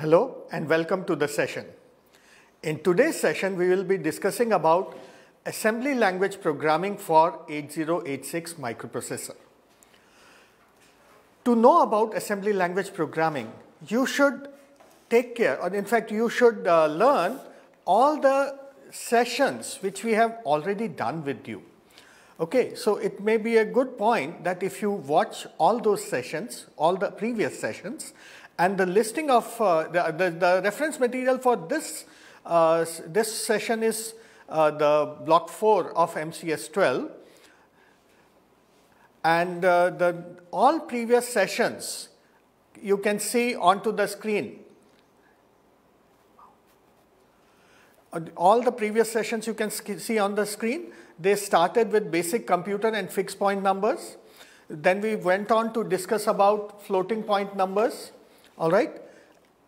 Hello and welcome to the session. In today's session, we will be discussing about assembly language programming for 8086 microprocessor. To know about assembly language programming, you should take care, or in fact, you should uh, learn all the sessions which we have already done with you. Okay, so it may be a good point that if you watch all those sessions, all the previous sessions, and the listing of uh, the, the, the, reference material for this, uh, this session is uh, the block 4 of MCS 12 and uh, the all previous sessions you can see onto the screen. All the previous sessions you can see on the screen, they started with basic computer and fixed point numbers. Then we went on to discuss about floating point numbers all right?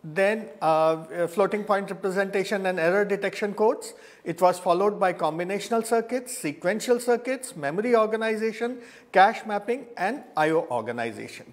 Then uh, floating point representation and error detection codes. It was followed by combinational circuits, sequential circuits, memory organization, cache mapping and IO organization.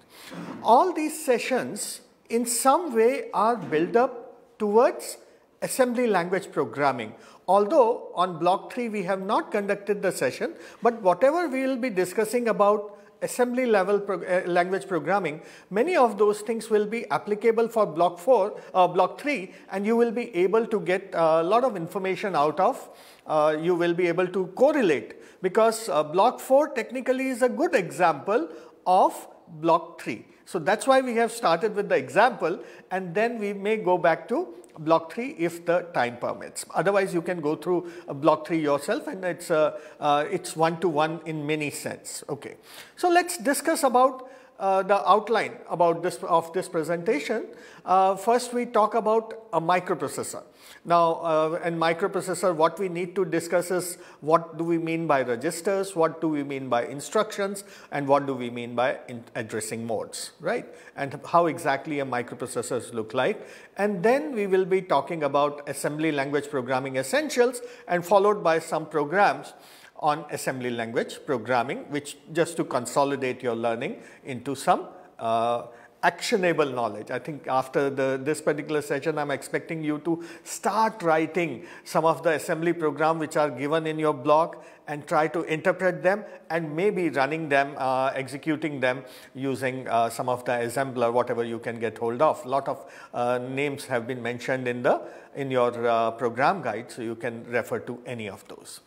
All these sessions in some way are built up towards assembly language programming. Although on block 3 we have not conducted the session, but whatever we will be discussing about assembly level prog uh, language programming, many of those things will be applicable for block 4, uh, block 3 and you will be able to get a lot of information out of, uh, you will be able to correlate because uh, block 4 technically is a good example of block 3. So that's why we have started with the example and then we may go back to block 3 if the time permits. Otherwise you can go through uh, block 3 yourself and it's, a, uh, uh, it's one to one in many sense. Okay. So let's discuss about uh, the outline about this of this presentation, uh, first we talk about a microprocessor. Now, uh, in microprocessor, what we need to discuss is what do we mean by registers, what do we mean by instructions, and what do we mean by addressing modes, right? And how exactly a microprocessor look like. And then we will be talking about assembly language programming essentials, and followed by some programs on assembly language programming, which just to consolidate your learning into some uh, actionable knowledge. I think after the, this particular session, I'm expecting you to start writing some of the assembly program which are given in your blog and try to interpret them and maybe running them, uh, executing them using uh, some of the assembler, whatever you can get hold of. Lot of uh, names have been mentioned in the in your uh, program guide, so you can refer to any of those.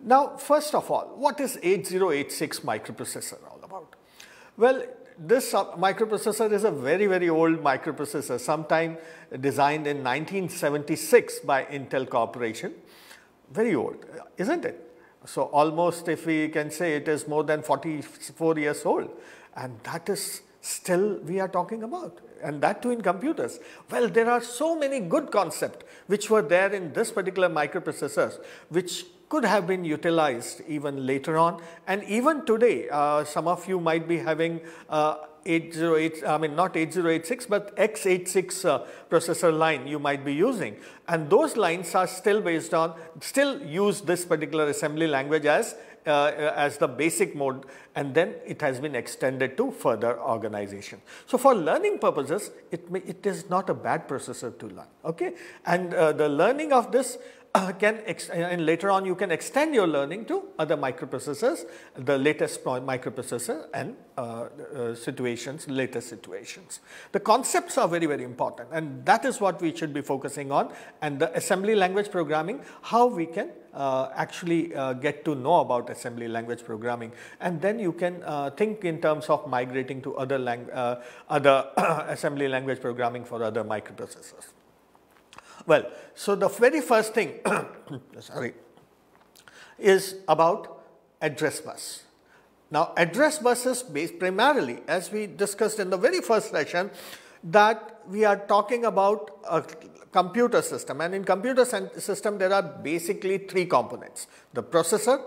Now, first of all, what is 8086 microprocessor all about? Well, this uh, microprocessor is a very, very old microprocessor, sometime designed in 1976 by Intel Corporation. Very old, isn't it? So, almost if we can say it is more than 44 years old and that is still we are talking about and that too in computers. Well, there are so many good concepts which were there in this particular microprocessors which could have been utilized even later on. And even today, uh, some of you might be having uh, 808, I mean not 8086, but x86 uh, processor line you might be using. And those lines are still based on, still use this particular assembly language as uh, uh, as the basic mode and then it has been extended to further organization. So, for learning purposes, it, may, it is not a bad processor to learn. Okay? And uh, the learning of this uh, can uh, and later on you can extend your learning to other microprocessors, the latest microprocessor and uh, uh, situations, latest situations. The concepts are very, very important and that is what we should be focusing on and the assembly language programming, how we can uh, actually uh, get to know about assembly language programming and then you can uh, think in terms of migrating to other, lang uh, other assembly language programming for other microprocessors. Well, so the very first thing, sorry, is about address bus. Now, address bus is based primarily, as we discussed in the very first session, that we are talking about a computer system and in computer system there are basically three components, the processor,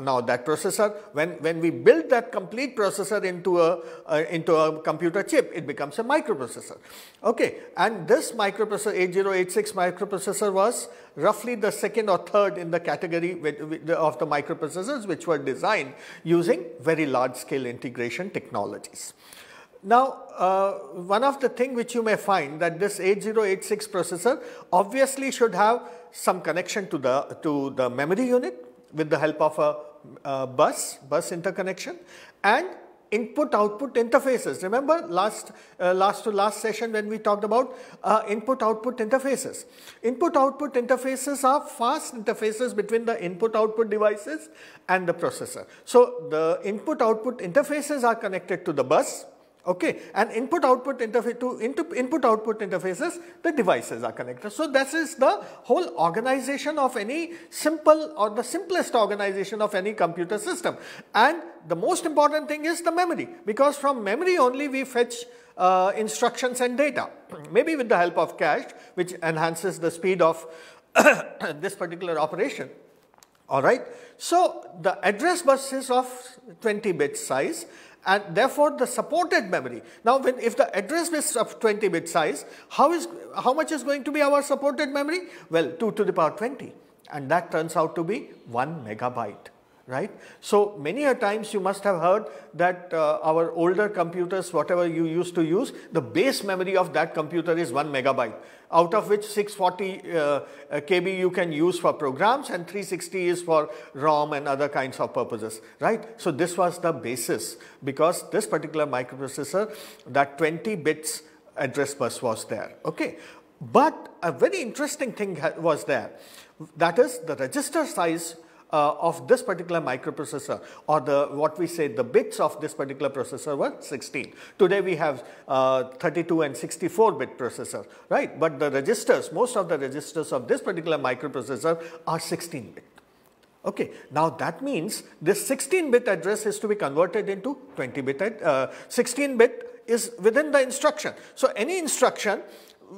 now that processor, when, when we build that complete processor into a, uh, into a computer chip, it becomes a microprocessor. Okay, and this microprocessor, 8086 microprocessor was roughly the second or third in the category with, with the, of the microprocessors which were designed using very large scale integration technologies. Now, uh, one of the thing which you may find that this 8086 processor obviously should have some connection to the, to the memory unit with the help of a uh, bus, bus interconnection and input output interfaces. Remember last, uh, last to last session when we talked about uh, input output interfaces. Input output interfaces are fast interfaces between the input output devices and the processor. So, the input output interfaces are connected to the bus Okay, and input output interface to input output interfaces, the devices are connected. So, this is the whole organization of any simple or the simplest organization of any computer system. And the most important thing is the memory because from memory only we fetch uh, instructions and data, maybe with the help of cache, which enhances the speed of this particular operation. All right. So, the address bus is of 20 bit size and therefore the supported memory. Now when, if the address is of 20 bit size, how, is, how much is going to be our supported memory? Well 2 to the power 20 and that turns out to be 1 megabyte right. So many a times you must have heard that uh, our older computers, whatever you used to use, the base memory of that computer is 1 megabyte, out of which 640 uh, uh, KB you can use for programs and 360 is for ROM and other kinds of purposes, right. So this was the basis because this particular microprocessor, that 20 bits address bus was there, okay. But a very interesting thing was there, that is the register size uh, of this particular microprocessor or the what we say the bits of this particular processor were 16. Today we have uh, 32 and 64 bit processor, right? But the registers, most of the registers of this particular microprocessor are 16 bit. Okay, now that means this 16 bit address is to be converted into 20 bit, uh, 16 bit is within the instruction. So any instruction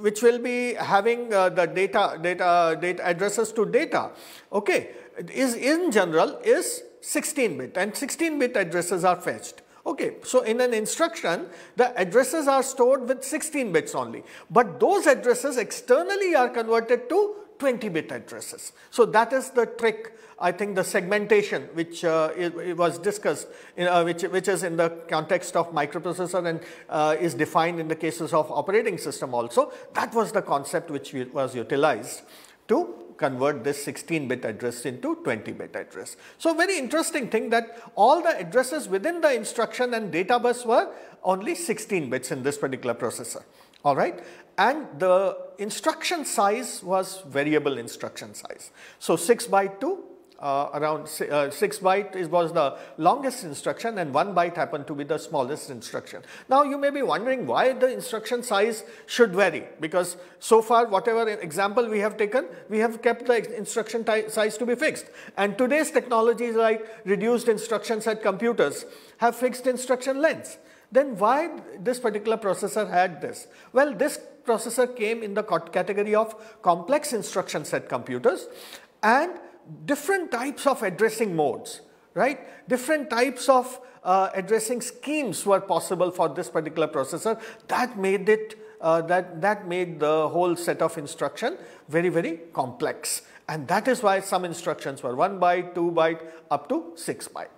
which will be having uh, the data, data, data addresses to data, okay, is in general is 16 bit and 16 bit addresses are fetched. Okay, so in an instruction, the addresses are stored with 16 bits only, but those addresses externally are converted to 20 bit addresses. So that is the trick, I think the segmentation which uh, it, it was discussed, in, uh, which, which is in the context of microprocessor and uh, is defined in the cases of operating system also. That was the concept which was utilized to convert this 16-bit address into 20-bit address. So very interesting thing that all the addresses within the instruction and data bus were only 16 bits in this particular processor. All right. And the instruction size was variable instruction size. So 6 by 2 uh, around si uh, 6 byte is, was the longest instruction and 1 byte happened to be the smallest instruction. Now you may be wondering why the instruction size should vary because so far whatever example we have taken, we have kept the instruction size to be fixed. And today's technologies like reduced instruction set computers have fixed instruction lengths. Then why this particular processor had this? Well, this processor came in the category of complex instruction set computers and different types of addressing modes, right? Different types of uh, addressing schemes were possible for this particular processor. That made it, uh, that, that made the whole set of instruction very, very complex. And that is why some instructions were 1 byte, 2 byte, up to 6 byte.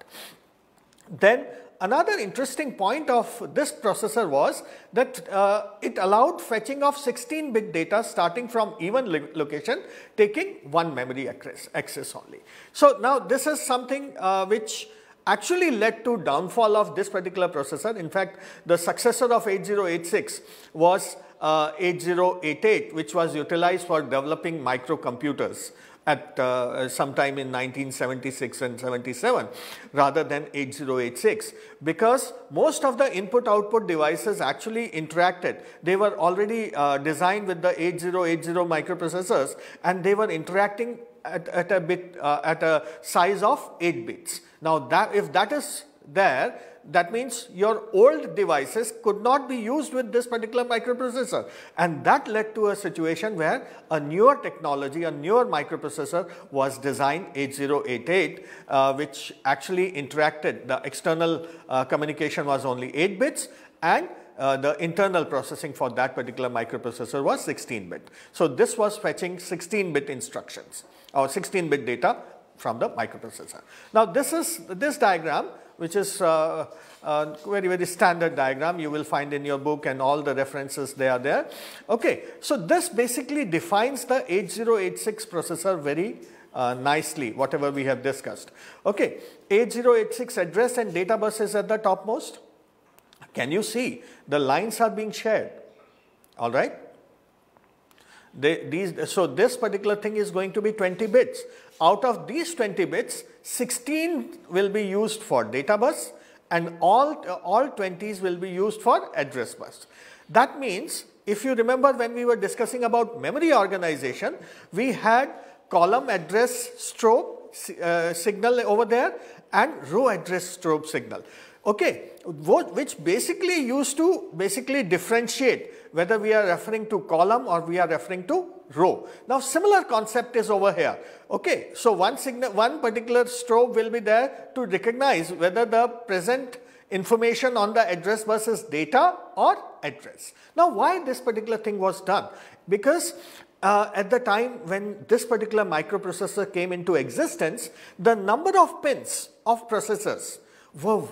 Then Another interesting point of this processor was that uh, it allowed fetching of 16 bit data starting from even location taking one memory access, only. So, now this is something uh, which actually led to downfall of this particular processor. In fact, the successor of 8086 was uh, 8088 which was utilized for developing microcomputers at uh, sometime in 1976 and 77 rather than 8086 because most of the input output devices actually interacted. They were already uh, designed with the 8080 microprocessors and they were interacting at, at a bit uh, at a size of 8 bits. Now that if that is there that means your old devices could not be used with this particular microprocessor. And that led to a situation where a newer technology, a newer microprocessor was designed 8088, uh, which actually interacted, the external uh, communication was only 8 bits and uh, the internal processing for that particular microprocessor was 16 bit. So, this was fetching 16 bit instructions or 16 bit data from the microprocessor. Now, this is this diagram which is a, uh, a uh, very, very standard diagram you will find in your book and all the references they are there. Okay, so this basically defines the 8086 processor very uh, nicely, whatever we have discussed. Okay, 8086 address and data bus is at the topmost. Can you see the lines are being shared? All right. They, these, so this particular thing is going to be 20 bits. Out of these 20 bits, 16 will be used for data bus and all, uh, all 20s will be used for address bus. That means if you remember when we were discussing about memory organization, we had column address strobe uh, signal over there and row address strobe signal. Okay, which basically used to basically differentiate whether we are referring to column or we are referring to row. Now similar concept is over here. Okay, so one signal, one particular strobe will be there to recognize whether the present information on the address versus data or address. Now why this particular thing was done? Because uh, at the time when this particular microprocessor came into existence, the number of pins of processors were,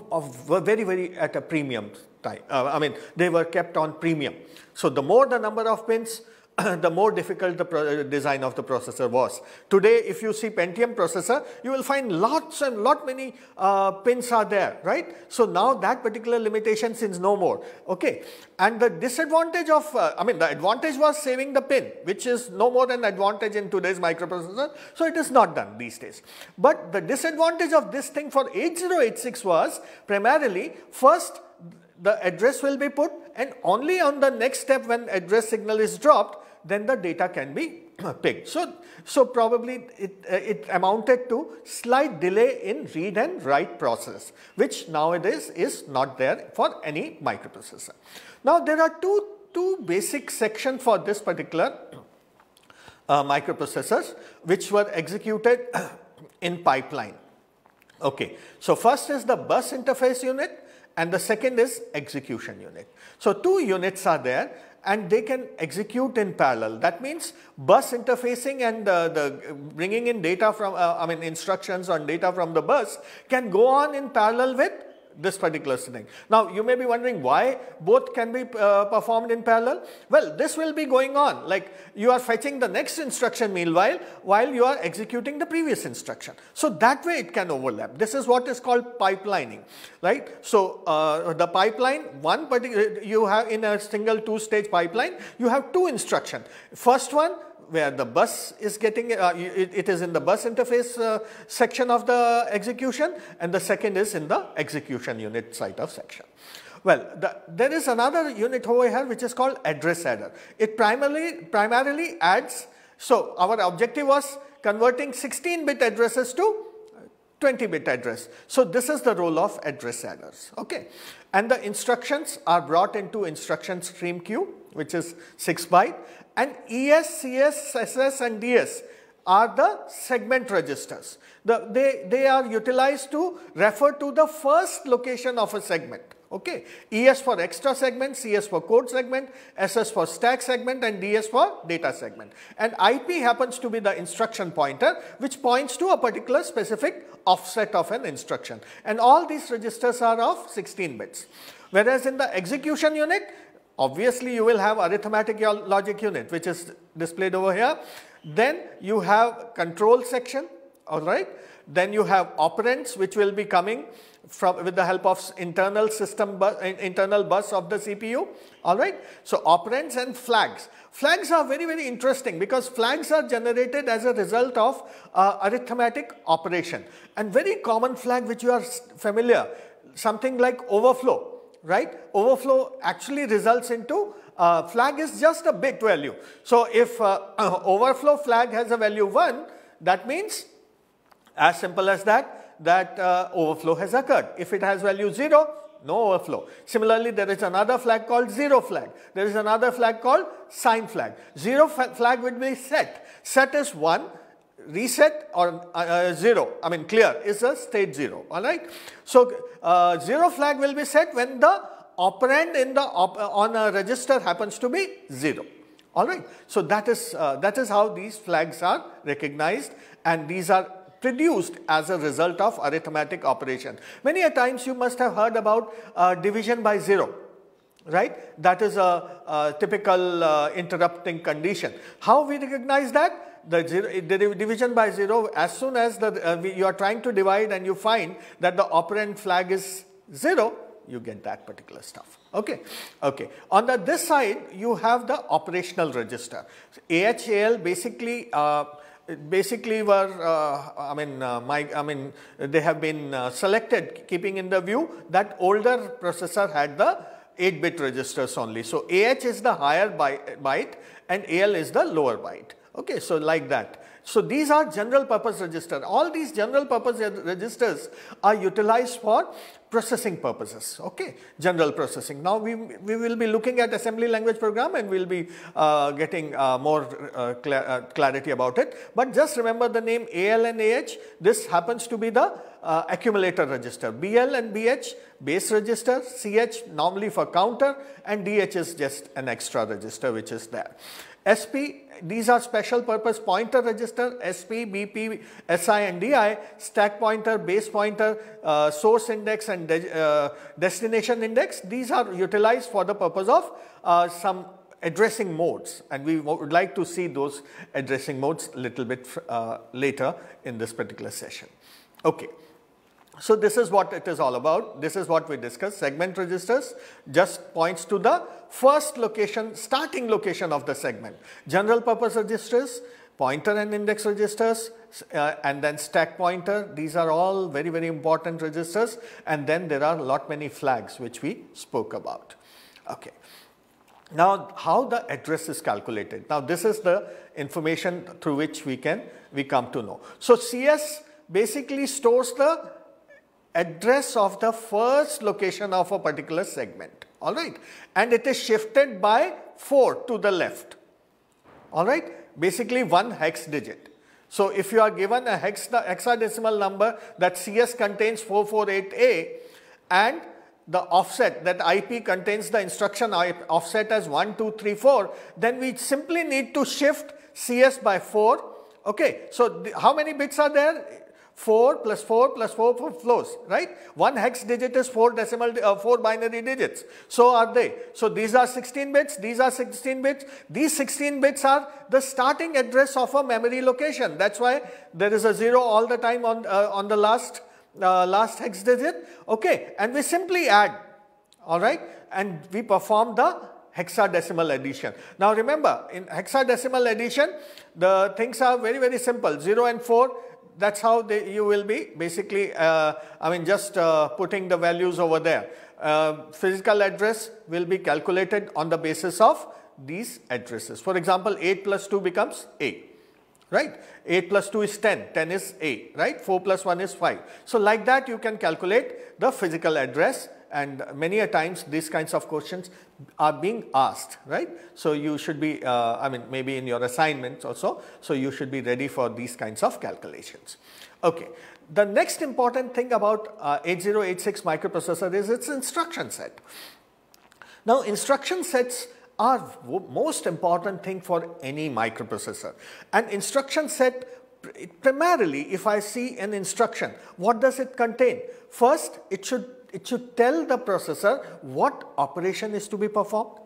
were very, very at a premium time. Uh, I mean, they were kept on premium. So the more the number of pins, the more difficult the uh, design of the processor was. Today, if you see Pentium processor, you will find lots and lot many uh, pins are there, right? So now that particular limitation since no more, okay? And the disadvantage of, uh, I mean, the advantage was saving the pin, which is no more than advantage in today's microprocessor. So it is not done these days. But the disadvantage of this thing for 8086 was primarily first the address will be put and only on the next step when address signal is dropped, then the data can be picked. So, so probably it, uh, it amounted to slight delay in read and write process, which nowadays is not there for any microprocessor. Now, there are two, two basic section for this particular uh, microprocessors, which were executed in pipeline. Okay. So, first is the bus interface unit and the second is execution unit. So two units are there and they can execute in parallel. That means bus interfacing and uh, the bringing in data from, uh, I mean instructions on data from the bus can go on in parallel with this particular sitting. Now, you may be wondering why both can be uh, performed in parallel. Well, this will be going on like you are fetching the next instruction meanwhile while you are executing the previous instruction. So, that way it can overlap. This is what is called pipelining, right? So, uh, the pipeline one particular you have in a single two stage pipeline you have two instruction. First one where the bus is getting, uh, it, it is in the bus interface uh, section of the execution and the second is in the execution unit site of section. Well, the, there is another unit over here which is called address adder. It primarily, primarily adds, so our objective was converting 16 bit addresses to 20 bit address. So, this is the role of address adders. Okay. And the instructions are brought into instruction stream queue which is 6 byte and ES, CS, SS and DS are the segment registers. The, they, they are utilized to refer to the first location of a segment. Okay, ES for extra segment, CS for code segment, SS for stack segment and DS for data segment. And IP happens to be the instruction pointer which points to a particular specific offset of an instruction. And all these registers are of 16 bits. Whereas in the execution unit, Obviously, you will have arithmetic logic unit which is displayed over here. Then you have control section, all right. Then you have operands which will be coming from with the help of internal system bus, internal bus of the CPU, all right. So operands and flags. Flags are very, very interesting because flags are generated as a result of uh, arithmetic operation. And very common flag which you are familiar, something like overflow right? Overflow actually results into uh, flag is just a bit value. So if uh, overflow flag has a value 1, that means as simple as that, that uh, overflow has occurred. If it has value 0, no overflow. Similarly, there is another flag called zero flag. There is another flag called sign flag. Zero flag would be set. Set is 1 reset or uh, uh, 0, I mean clear is a state 0, alright. So, uh, 0 flag will be set when the operand in the op uh, on a register happens to be 0, alright. So, that is, uh, that is how these flags are recognized and these are produced as a result of arithmetic operation. Many a times you must have heard about uh, division by 0, right. That is a, a typical interrupting condition. How we recognize that? the, zero, the division by 0, as soon as the, uh, we, you are trying to divide and you find that the operand flag is 0, you get that particular stuff. Okay. Okay. On the this side, you have the operational register. So, AHAL basically uh, basically were uh, I mean uh, my I mean they have been uh, selected keeping in the view that older processor had the 8 bit registers only. So, AH is the higher byte and AL is the lower byte. Okay, so like that. So these are general purpose registers. All these general purpose registers are utilized for processing purposes, okay, general processing. Now we, we will be looking at assembly language program and we will be uh, getting uh, more uh, cl uh, clarity about it. But just remember the name AL and AH, this happens to be the uh, accumulator register. BL and BH, base register, CH normally for counter and DH is just an extra register which is there. SP, these are special purpose pointer register, SP, BP, SI and DI, stack pointer, base pointer, uh, source index and de uh, destination index. These are utilized for the purpose of uh, some addressing modes and we would like to see those addressing modes little bit uh, later in this particular session. Okay. So, this is what it is all about. This is what we discussed. Segment registers just points to the first location, starting location of the segment. General purpose registers, pointer and index registers, uh, and then stack pointer. These are all very, very important registers. And then there are a lot many flags which we spoke about. Okay. Now, how the address is calculated? Now, this is the information through which we can, we come to know. So, CS basically stores the address of the first location of a particular segment. All right. And it is shifted by 4 to the left. All right. Basically one hex digit. So if you are given a hex, hexadecimal number that CS contains 448A and the offset that IP contains the instruction offset as 1234, then we simply need to shift CS by 4. Okay, so how many bits are there? 4 plus 4 plus 4 for flows, right? One hex digit is 4 decimal, uh, 4 binary digits. So are they. So these are 16 bits, these are 16 bits. These 16 bits are the starting address of a memory location. That's why there is a 0 all the time on, uh, on the last, uh, last hex digit. Okay, and we simply add, alright, and we perform the hexadecimal addition. Now remember, in hexadecimal addition, the things are very, very simple. 0 and 4 that's how they, you will be basically, uh, I mean, just uh, putting the values over there. Uh, physical address will be calculated on the basis of these addresses. For example, 8 plus 2 becomes a, right? 8 plus 2 is 10, 10 is a, right? 4 plus 1 is 5. So, like that you can calculate the physical address and many a times these kinds of questions are being asked, right. So, you should be uh, I mean maybe in your assignments also, so you should be ready for these kinds of calculations. Okay. The next important thing about uh, 8086 microprocessor is its instruction set. Now, instruction sets are most important thing for any microprocessor. An instruction set primarily if I see an instruction, what does it contain? First, it should it should tell the processor what operation is to be performed,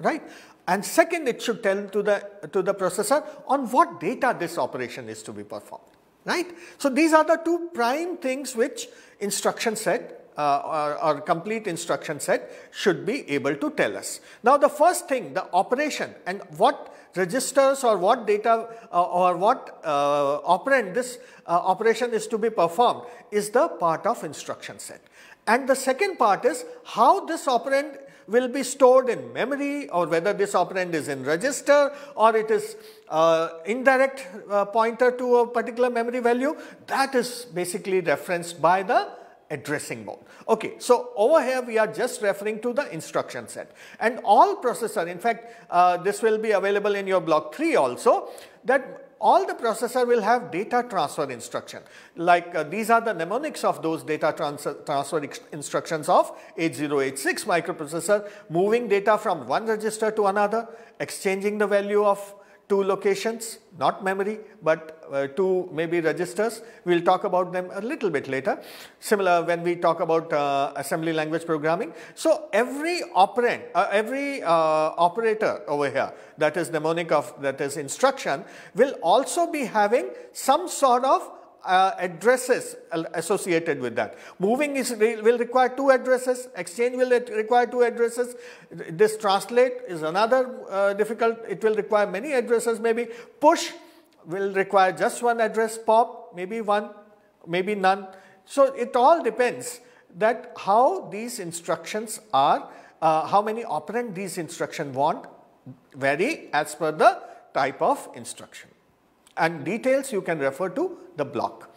right? And second, it should tell to the, to the processor on what data this operation is to be performed, right? So, these are the two prime things which instruction set uh, or, or, complete instruction set should be able to tell us. Now, the first thing, the operation and what registers or what data uh, or what uh, operand this uh, operation is to be performed is the part of instruction set. And the second part is how this operand will be stored in memory or whether this operand is in register or it is uh, indirect uh, pointer to a particular memory value that is basically referenced by the addressing mode. Okay, so over here we are just referring to the instruction set and all processor in fact uh, this will be available in your block 3 also that all the processor will have data transfer instruction. Like uh, these are the mnemonics of those data trans transfer instructions of 8086 microprocessor, moving data from one register to another, exchanging the value of two locations, not memory, but uh, two maybe registers. We will talk about them a little bit later. Similar when we talk about uh, assembly language programming. So every operand, uh, every uh, operator over here, that is mnemonic of, that is instruction, will also be having some sort of uh, addresses associated with that. Moving is, will require two addresses, exchange will require two addresses, this translate is another uh, difficult, it will require many addresses maybe. Push will require just one address, pop maybe one, maybe none. So it all depends that how these instructions are, uh, how many operand these instruction want vary as per the type of instruction and details you can refer to the block.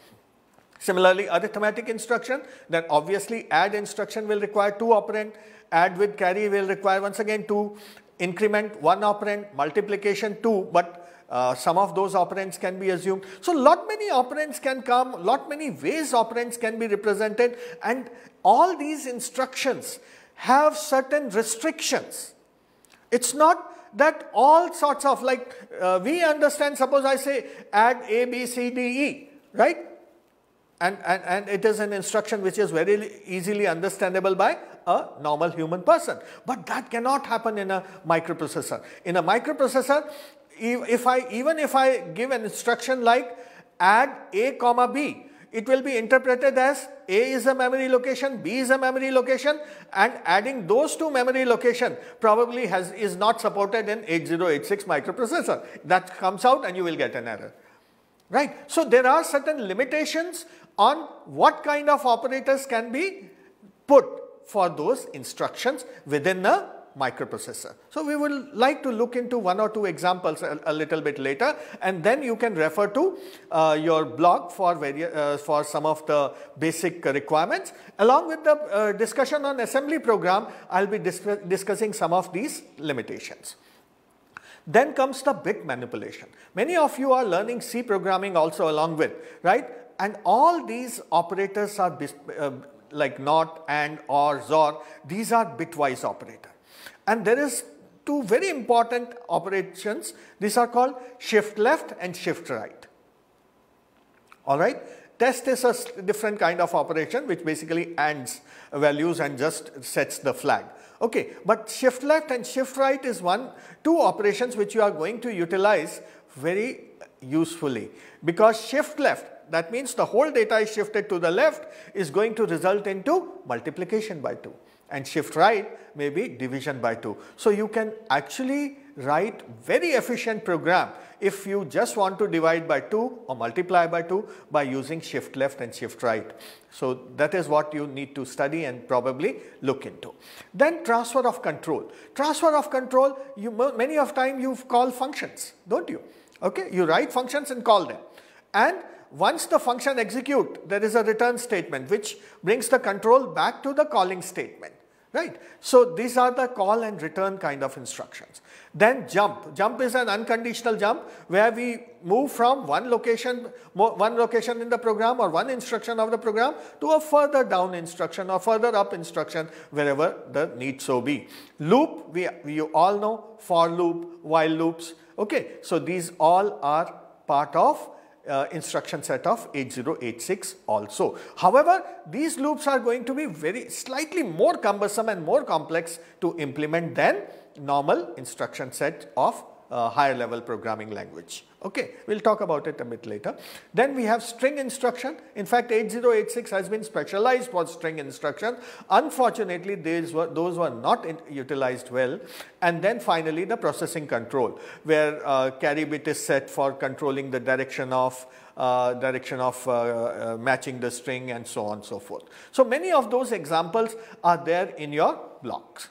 Similarly, other thematic instruction, then obviously add instruction will require two operand, add with carry will require once again two, increment one operand, multiplication two, but uh, some of those operands can be assumed. So, lot many operands can come, lot many ways operands can be represented and all these instructions have certain restrictions. It's not that all sorts of like uh, we understand suppose I say add A, B, C, D, E right and, and, and it is an instruction which is very easily understandable by a normal human person. But that cannot happen in a microprocessor. In a microprocessor, if I, even if I give an instruction like add A comma B, it will be interpreted as A is a memory location, B is a memory location and adding those two memory location probably has is not supported in 8086 microprocessor. That comes out and you will get an error. Right. So, there are certain limitations on what kind of operators can be put for those instructions within the microprocessor. So we will like to look into one or two examples a, a little bit later and then you can refer to uh, your blog for, uh, for some of the basic requirements. Along with the uh, discussion on assembly program, I will be dis discussing some of these limitations. Then comes the bit manipulation. Many of you are learning C programming also along with, right? And all these operators are uh, like NOT, AND, OR, XOR, these are bitwise operators. And there is two very important operations. These are called shift left and shift right. All right. Test is a different kind of operation which basically adds values and just sets the flag. Okay, but shift left and shift right is one, two operations which you are going to utilize very usefully because shift left that means the whole data is shifted to the left is going to result into multiplication by 2 and shift right may be division by 2. So, you can actually write very efficient program if you just want to divide by 2 or multiply by 2 by using shift left and shift right. So, that is what you need to study and probably look into. Then transfer of control. Transfer of control, you many of time you call functions, don't you? Okay, You write functions and call them. And once the function execute, there is a return statement which brings the control back to the calling statement right? So these are the call and return kind of instructions. Then jump. Jump is an unconditional jump where we move from one location, one location in the program or one instruction of the program to a further down instruction or further up instruction wherever the need so be. Loop, we, you all know, for loop, while loops, okay? So these all are part of uh, instruction set of 8086 also. However, these loops are going to be very slightly more cumbersome and more complex to implement than normal instruction set of uh, higher level programming language. Okay, we'll talk about it a bit later. Then we have string instruction. In fact, 8086 has been specialized for string instruction. Unfortunately, these were, those were not in, utilized well. And then finally, the processing control, where uh, carry bit is set for controlling the direction of uh, direction of uh, uh matching the string and so on and so forth. So many of those examples are there in your blocks.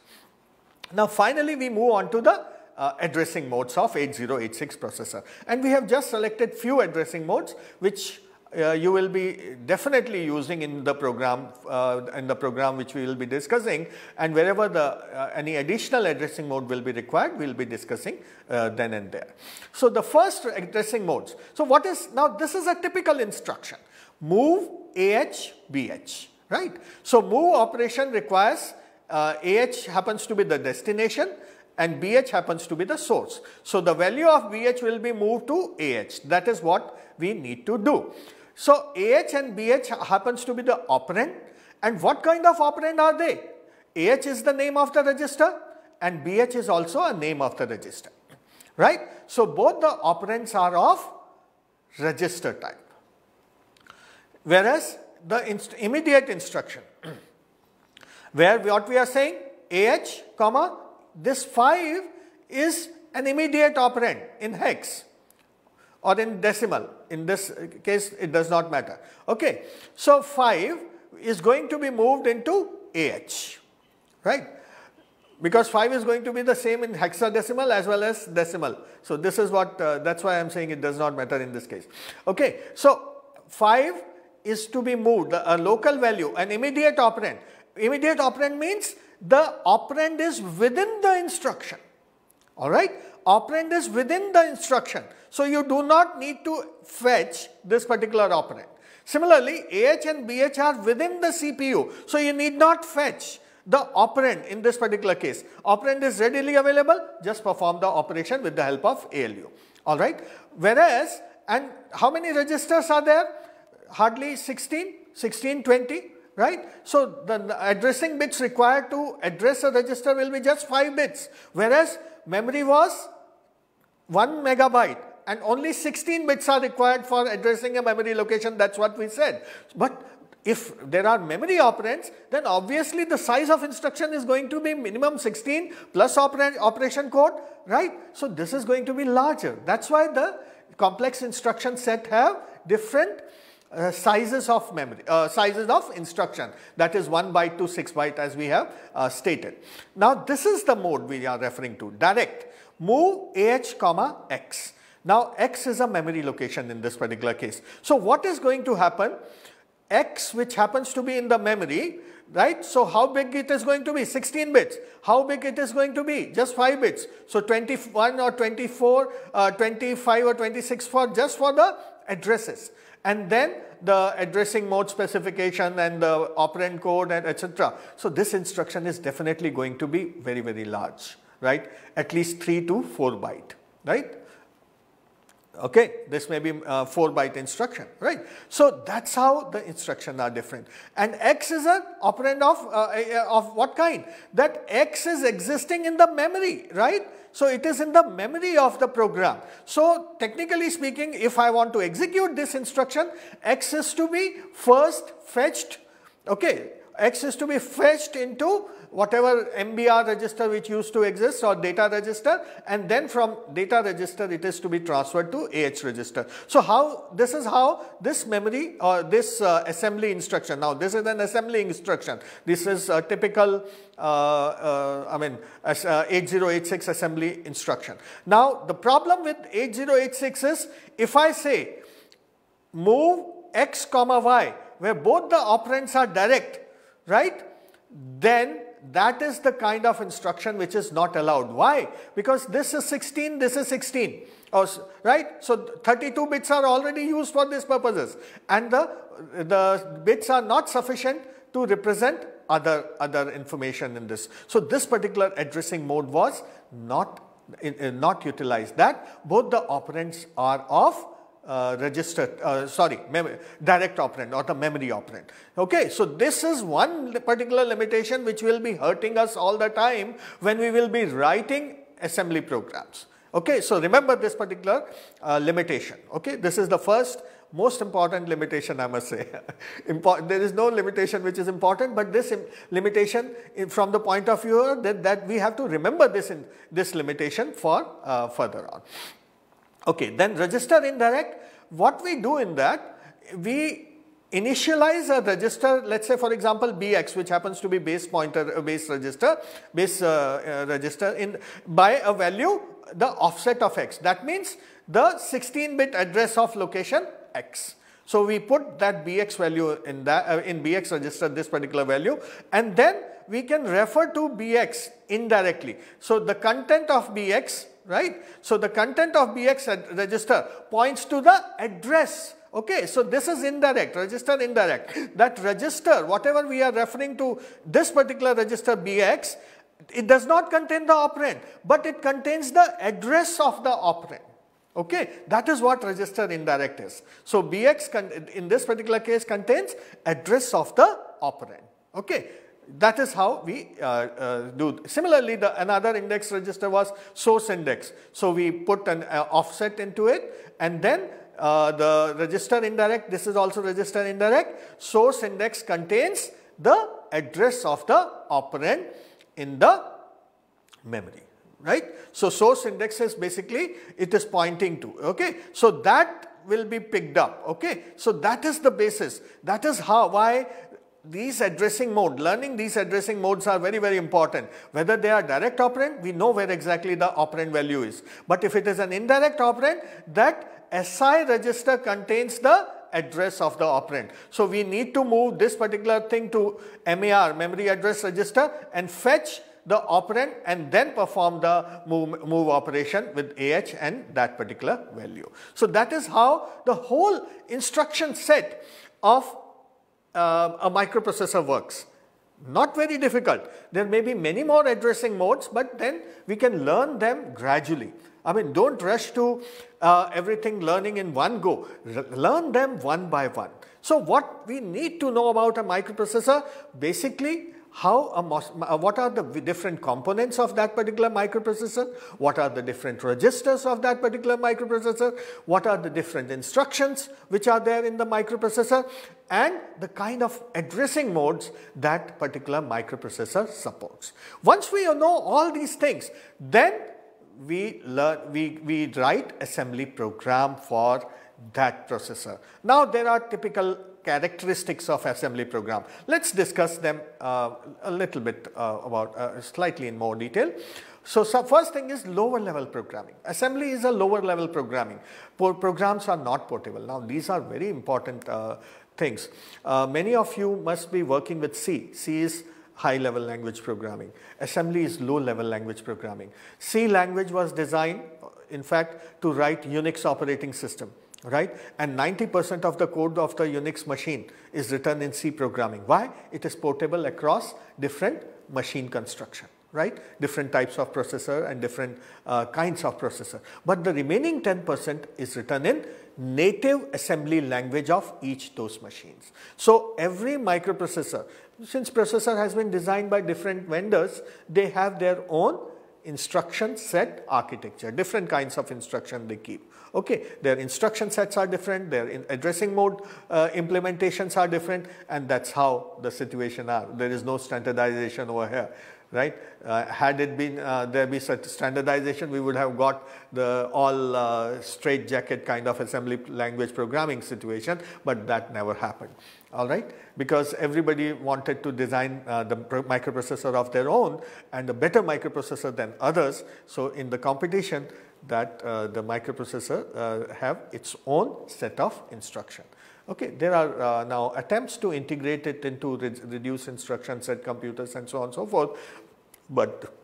Now finally, we move on to the uh, addressing modes of 8086 processor. And we have just selected few addressing modes which uh, you will be definitely using in the program uh, in the program which we will be discussing and wherever the uh, any additional addressing mode will be required we will be discussing uh, then and there. So, the first addressing modes. So, what is now this is a typical instruction move AH BH right. So, move operation requires AH happens to be the destination and BH happens to be the source. So the value of BH will be moved to AH. That is what we need to do. So AH and BH happens to be the operand and what kind of operand are they? AH is the name of the register and BH is also a name of the register, right? So both the operands are of register type, whereas the inst immediate instruction where what we are saying AH, comma this 5 is an immediate operand in hex or in decimal. In this case, it does not matter. Okay. So, 5 is going to be moved into AH, right? Because 5 is going to be the same in hexadecimal as well as decimal. So, this is what, uh, that is why I am saying it does not matter in this case. Okay. So, 5 is to be moved, a local value, an immediate operand. Immediate operand means the operand is within the instruction. Alright, operand is within the instruction. So, you do not need to fetch this particular operand. Similarly, AH and BH are within the CPU. So, you need not fetch the operand in this particular case. Operand is readily available, just perform the operation with the help of ALU. Alright, whereas and how many registers are there? Hardly 16, 16, 20 right? So the, addressing bits required to address a register will be just 5 bits, whereas memory was 1 megabyte and only 16 bits are required for addressing a memory location, that's what we said. But if there are memory operands, then obviously the size of instruction is going to be minimum 16 plus operation code, right? So this is going to be larger. That's why the complex instruction set have different uh, sizes of memory, uh, sizes of instruction that is 1 byte to 6 byte as we have uh, stated. Now this is the mode we are referring to direct move AH comma X. Now X is a memory location in this particular case. So what is going to happen? X which happens to be in the memory right? So how big it is going to be? 16 bits. How big it is going to be? Just 5 bits. So 21 or 24, uh, 25 or 26 for just for the addresses and then the addressing mode specification and the operand code and etc. So this instruction is definitely going to be very, very large, right? At least 3 to 4 byte, right? Okay, this may be uh, 4 byte instruction, right? So that's how the instructions are different. And X is an operand of, uh, of what kind? That X is existing in the memory, right? So it is in the memory of the program. So technically speaking, if I want to execute this instruction, X is to be first fetched, okay? X is to be fetched into whatever MBR register which used to exist or data register and then from data register it is to be transferred to AH register. So how this is how this memory or this uh, assembly instruction. Now this is an assembly instruction. This is a typical uh, uh, I mean uh, 8086 assembly instruction. Now the problem with 8086 is if I say move x comma y where both the operands are direct right then that is the kind of instruction which is not allowed. Why? Because this is 16, this is 16. right? So 32 bits are already used for these purposes and the, the bits are not sufficient to represent other, other information in this. So this particular addressing mode was not, not utilized that both the operands are of uh, register, uh, sorry, direct operand or the memory operand. Okay, so this is one particular limitation which will be hurting us all the time when we will be writing assembly programs. Okay, so remember this particular uh, limitation. Okay, this is the first most important limitation I must say. there is no limitation which is important, but this limitation from the point of view that, that we have to remember this, in, this limitation for uh, further on. Okay, then register indirect, what we do in that, we initialize a register, let's say for example bx which happens to be base pointer, uh, base register, base uh, uh, register in by a value the offset of x. That means the 16 bit address of location x. So, we put that bx value in that uh, in bx register this particular value and then we can refer to bx indirectly. So, the content of bx right? So the content of BX register points to the address Okay, so this is indirect, register indirect. That register, whatever we are referring to, this particular register BX, it does not contain the operand, but it contains the address of the operand. Okay, that is what register indirect is. So BX in this particular case contains address of the operand. Okay, that is how we uh, uh, do. Similarly, the, another index register was source index. So we put an uh, offset into it and then uh, the register indirect, this is also register indirect, source index contains the address of the operand in the memory right. So, source index is basically it is pointing to okay. So, that will be picked up okay. So, that is the basis that is how why these addressing mode, learning these addressing modes are very, very important. Whether they are direct operand, we know where exactly the operand value is. But if it is an indirect operand, that SI register contains the address of the operand. So, we need to move this particular thing to MAR, memory address register and fetch the operand and then perform the move, move operation with AH and that particular value. So, that is how the whole instruction set of uh, a microprocessor works. Not very difficult. There may be many more addressing modes, but then we can learn them gradually. I mean, don't rush to uh, everything learning in one go. R learn them one by one. So what we need to know about a microprocessor, basically how a, uh, what are the different components of that particular microprocessor, what are the different registers of that particular microprocessor, what are the different instructions which are there in the microprocessor and the kind of addressing modes that particular microprocessor supports. Once we know all these things, then we, learn, we, we write assembly program for that processor. Now there are typical characteristics of assembly program. Let us discuss them uh, a little bit uh, about uh, slightly in more detail. So, so, first thing is lower level programming. Assembly is a lower level programming. Por programs are not portable. Now, these are very important uh, things. Uh, many of you must be working with C. C is high level language programming. Assembly is low level language programming. C language was designed in fact to write Unix operating system right? And 90% of the code of the Unix machine is written in C programming. Why? It is portable across different machine construction, right? Different types of processor and different uh, kinds of processor. But the remaining 10% is written in native assembly language of each those machines. So every microprocessor, since processor has been designed by different vendors, they have their own instruction set architecture, different kinds of instruction they keep. Okay, their instruction sets are different, their addressing mode uh, implementations are different and that's how the situation are. There is no standardization over here right? Uh, had it been uh, there be such standardization, we would have got the all uh, straight jacket kind of assembly language programming situation, but that never happened, all right? Because everybody wanted to design uh, the microprocessor of their own and a better microprocessor than others. So in the competition, that uh, the microprocessor uh, have its own set of instruction. Okay, there are uh, now attempts to integrate it into re reduced instruction set computers and so on and so forth, but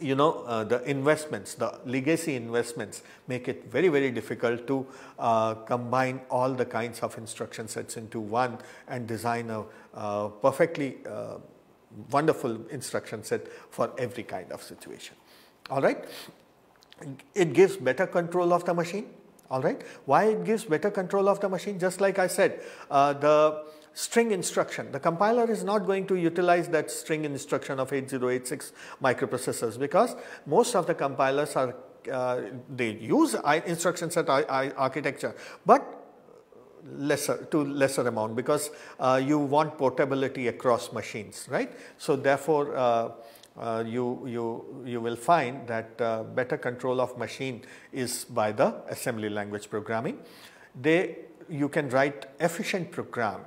you know uh, the investments, the legacy investments make it very very difficult to uh, combine all the kinds of instruction sets into one and design a uh, perfectly uh, wonderful instruction set for every kind of situation. All right it gives better control of the machine alright. Why it gives better control of the machine? Just like I said, uh, the string instruction, the compiler is not going to utilize that string instruction of 8086 microprocessors because most of the compilers are, uh, they use instruction set architecture, but lesser to lesser amount because uh, you want portability across machines, right. So, therefore, uh, uh, you, you, you will find that uh, better control of machine is by the assembly language programming. They, you can write efficient program.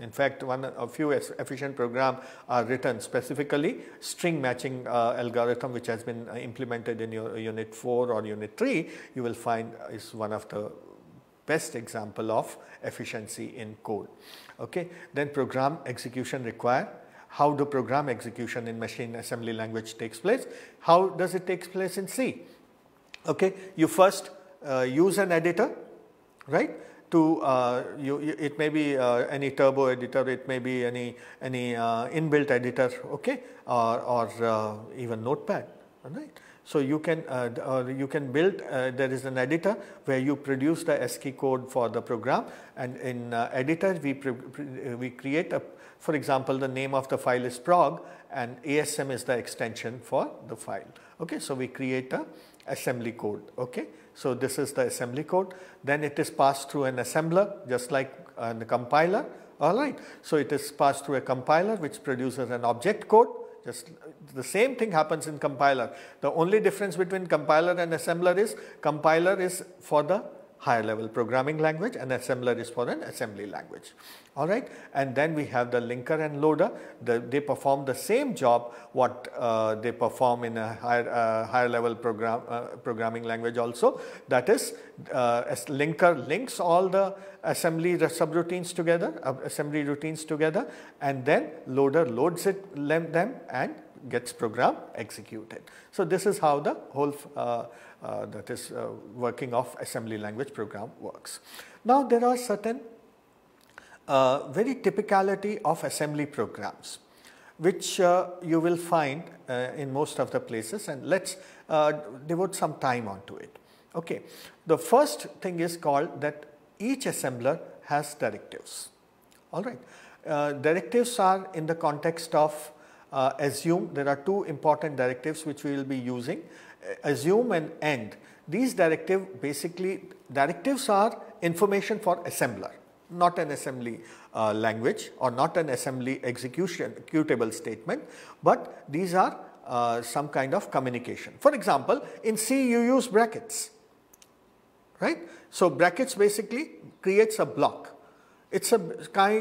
In fact, one a few efficient program are written specifically string matching uh, algorithm which has been uh, implemented in your unit 4 or unit 3 you will find is one of the best example of efficiency in code. Okay. Then program execution require how the program execution in machine assembly language takes place. How does it take place in C? Okay, you first uh, use an editor, right? To uh, you, you, it may be uh, any turbo editor, it may be any any uh, inbuilt editor, okay, or, or uh, even Notepad, right? So you can uh, you can build uh, there is an editor where you produce the ASCII code for the program and in uh, editor we we create a for example, the name of the file is prog and ASM is the extension for the file. Okay, so we create a assembly code. Okay, so this is the assembly code. Then it is passed through an assembler, just like uh, the compiler. All right, so it is passed through a compiler which produces an object code. Just the same thing happens in compiler. The only difference between compiler and assembler is compiler is for the higher level programming language and assembler is for an assembly language. All right. And then we have the linker and loader. The, they perform the same job what uh, they perform in a higher, uh, higher level program, uh, programming language also. That is uh, linker links all the assembly subroutines together, uh, assembly routines together and then loader loads it them and gets program executed. So this is how the whole uh, uh, that is uh, working of assembly language program works. Now there are certain uh, very typicality of assembly programs which uh, you will find uh, in most of the places and let's devote some time onto it. Okay. The first thing is called that each assembler has directives. All right. Uh, directives are in the context of uh, assume there are two important directives which we will be using uh, assume and end. These directive basically directives are information for assembler not an assembly uh, language or not an assembly execution executable statement, but these are uh, some kind of communication. For example, in C you use brackets, right. So, brackets basically creates a block, it is a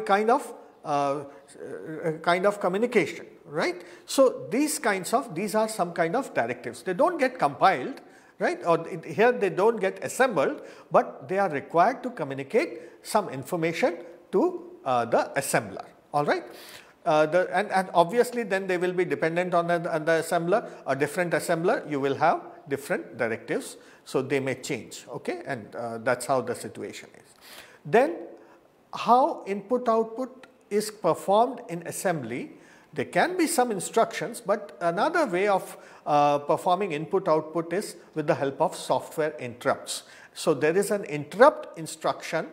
kind of uh, uh, kind of communication, right. So, these kinds of, these are some kind of directives. They do not get compiled, right, or it, here they do not get assembled, but they are required to communicate some information to uh, the assembler, alright. Uh, the, and, and obviously then they will be dependent on the, on the assembler, a different assembler you will have different directives. So, they may change okay and uh, that is how the situation is. Then how input output is performed in assembly. There can be some instructions, but another way of uh, performing input output is with the help of software interrupts. So, there is an interrupt instruction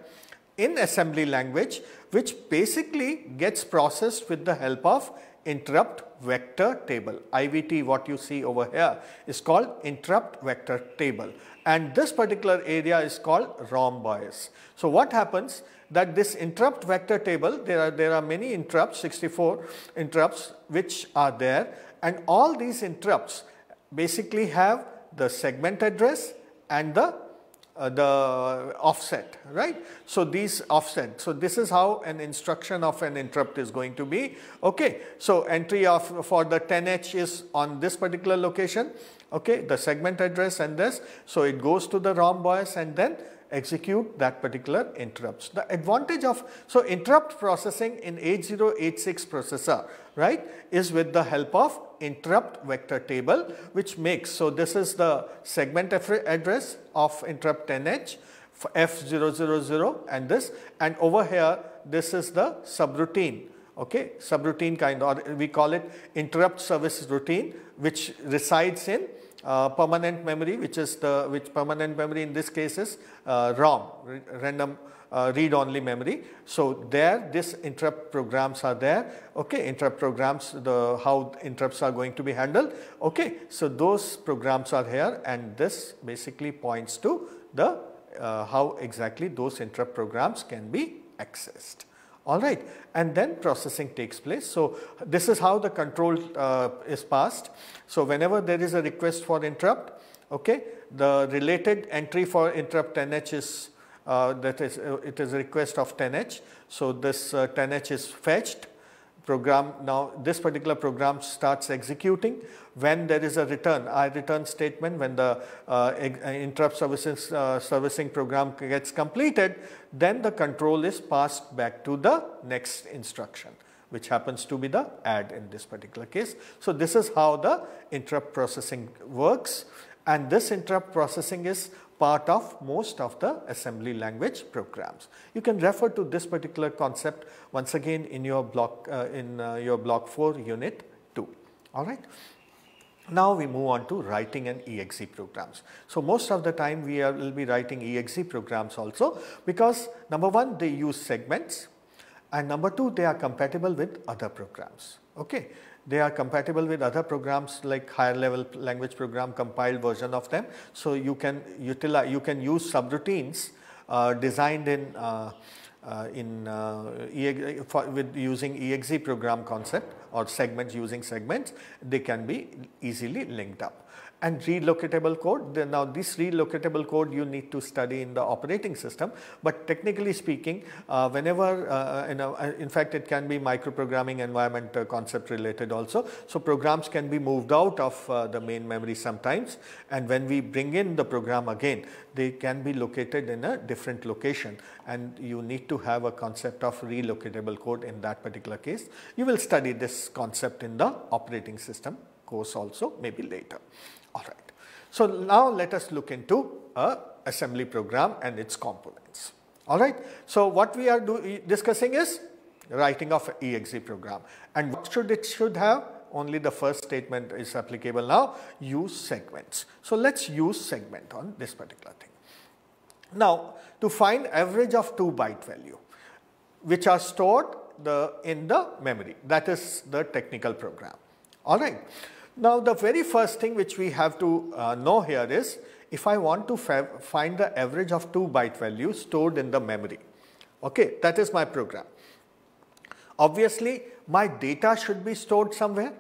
in assembly language which basically gets processed with the help of interrupt vector table. IVT what you see over here is called interrupt vector table and this particular area is called ROM bias. So, what happens that this interrupt vector table, there are, there are many interrupts, 64 interrupts which are there and all these interrupts basically have the segment address and the uh, the offset, right? So these offset. So this is how an instruction of an interrupt is going to be. Okay. So entry of for the 10H is on this particular location. Okay. The segment address and this. So it goes to the ROM bias and then execute that particular interrupts. The advantage of, so interrupt processing in 8086 processor, right, is with the help of interrupt vector table which makes, so this is the segment address of interrupt 10H F000 and this and over here this is the subroutine okay subroutine kind or we call it interrupt service routine which resides in uh, permanent memory which is the which permanent memory in this case is uh, ROM random uh, read only memory. So, there this interrupt programs are there okay interrupt programs the how interrupts are going to be handled okay. So, those programs are here and this basically points to the uh, how exactly those interrupt programs can be accessed. All right, and then processing takes place. So this is how the control uh, is passed. So whenever there is a request for interrupt, okay, the related entry for interrupt 10H is uh, that is uh, it is a request of 10H. So this 10H uh, is fetched program. Now, this particular program starts executing when there is a return, I return statement, when the uh, uh interrupt uh, servicing program gets completed, then the control is passed back to the next instruction which happens to be the add in this particular case. So, this is how the interrupt processing works and this interrupt processing is part of most of the assembly language programs. You can refer to this particular concept once again in your block uh, in uh, your block 4 unit 2 all right. Now we move on to writing and exe programs. So most of the time we are, will be writing exe programs also because number 1 they use segments and number 2 they are compatible with other programs okay. They are compatible with other programs like higher level language program compiled version of them. So, you can utilize, you can use subroutines uh, designed in uh, uh in uh, EX, for, with using exe program concept or segments using segments they can be easily linked up and relocatable code. Then now this relocatable code you need to study in the operating system, but technically speaking, uh, whenever, uh, uh in, a, uh, in, fact it can be microprogramming environment uh, concept related also. So programs can be moved out of uh, the main memory sometimes and when we bring in the program again, they can be located in a different location and you need to have a concept of relocatable code in that particular case. You will study this concept in the operating system course also maybe later. All right. So, now let us look into a assembly program and its components. All right. So, what we are do, discussing is writing of exe program and what should it should have? Only the first statement is applicable now, use segments. So, let us use segment on this particular thing. Now, to find average of 2 byte value which are stored the in the memory that is the technical program. All right. Now, the very first thing which we have to uh, know here is if I want to find the average of 2 byte values stored in the memory. Okay, that is my program. Obviously, my data should be stored somewhere.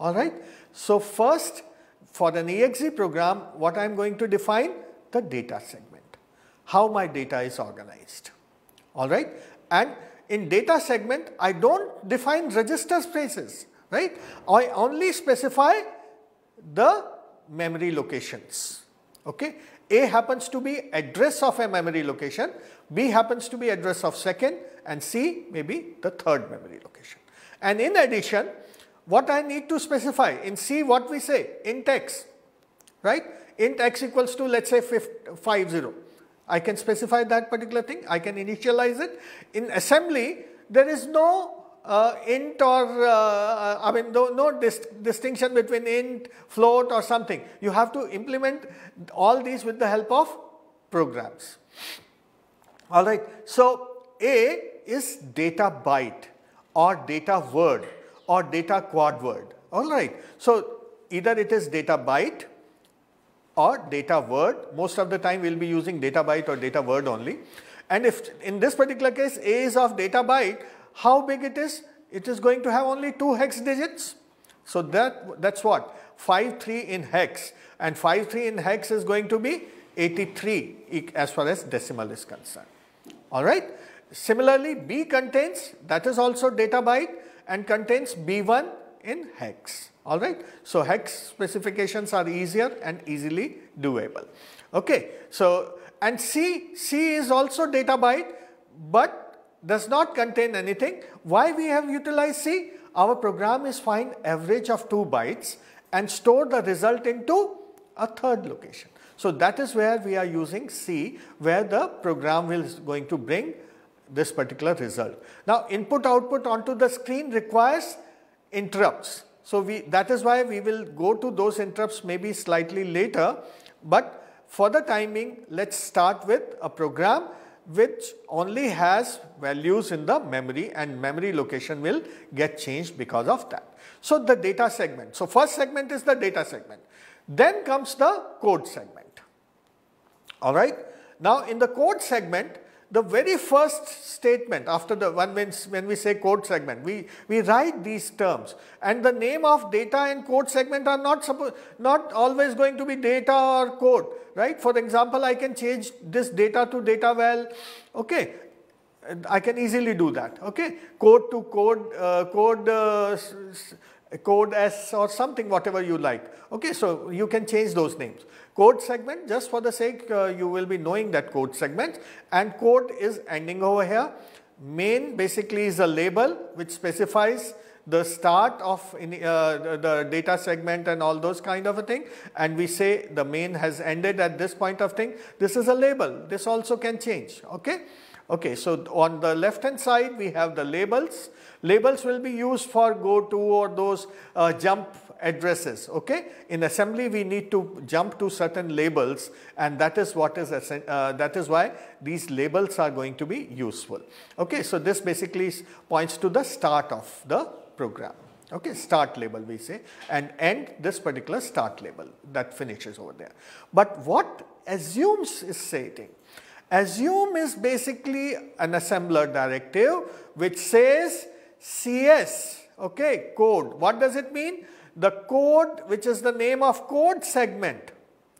All right. So, first for an exe program, what I am going to define? The data segment, how my data is organized. All right. And in data segment, I do not define register spaces right. I only specify the memory locations, okay. A happens to be address of a memory location, B happens to be address of second and C may be the third memory location. And in addition, what I need to specify in C what we say int x, right? Int x equals to let us say 50. I can specify that particular thing, I can initialize it. In assembly, there is no uh, int or uh, uh, I mean no, no dis distinction between int, float or something. You have to implement all these with the help of programs. All right. So A is data byte or data word or data quad word. All right. So either it is data byte or data word. Most of the time we will be using data byte or data word only. And if in this particular case A is of data byte, how big it is? It is going to have only two hex digits. So that, that's what? 53 in hex. And 53 in hex is going to be 83 as far as decimal is concerned. Alright. Similarly, B contains, that is also data byte and contains B1 in hex. Alright. So hex specifications are easier and easily doable. Okay. So, and C, C is also data byte, but does not contain anything. Why we have utilized C? Our program is find average of 2 bytes and store the result into a third location. So that is where we are using C where the program is going to bring this particular result. Now input output onto the screen requires interrupts. So we that is why we will go to those interrupts maybe slightly later but for the timing let's start with a program which only has values in the memory and memory location will get changed because of that. So the data segment. So first segment is the data segment. Then comes the code segment. Alright. Now in the code segment, the very first statement after the one when, when we say code segment, we, we write these terms and the name of data and code segment are not supposed, not always going to be data or code, right? For example, I can change this data to data well, okay. I can easily do that, okay. Code to code, uh, code uh, code S or something whatever you like. Okay, so you can change those names. Code segment just for the sake uh, you will be knowing that code segment. and code is ending over here. Main basically is a label which specifies the start of uh, the data segment and all those kind of a thing and we say the main has ended at this point of thing. This is a label. This also can change. Okay. Okay, so on the left hand side we have the labels. Labels will be used for go to or those uh, jump addresses. Okay, in assembly we need to jump to certain labels and that is what is uh, that is why these labels are going to be useful. Okay, so this basically points to the start of the program. Okay, start label we say and end this particular start label that finishes over there. But what assumes is stating? Assume is basically an assembler directive which says CS, okay, code. What does it mean? The code which is the name of code segment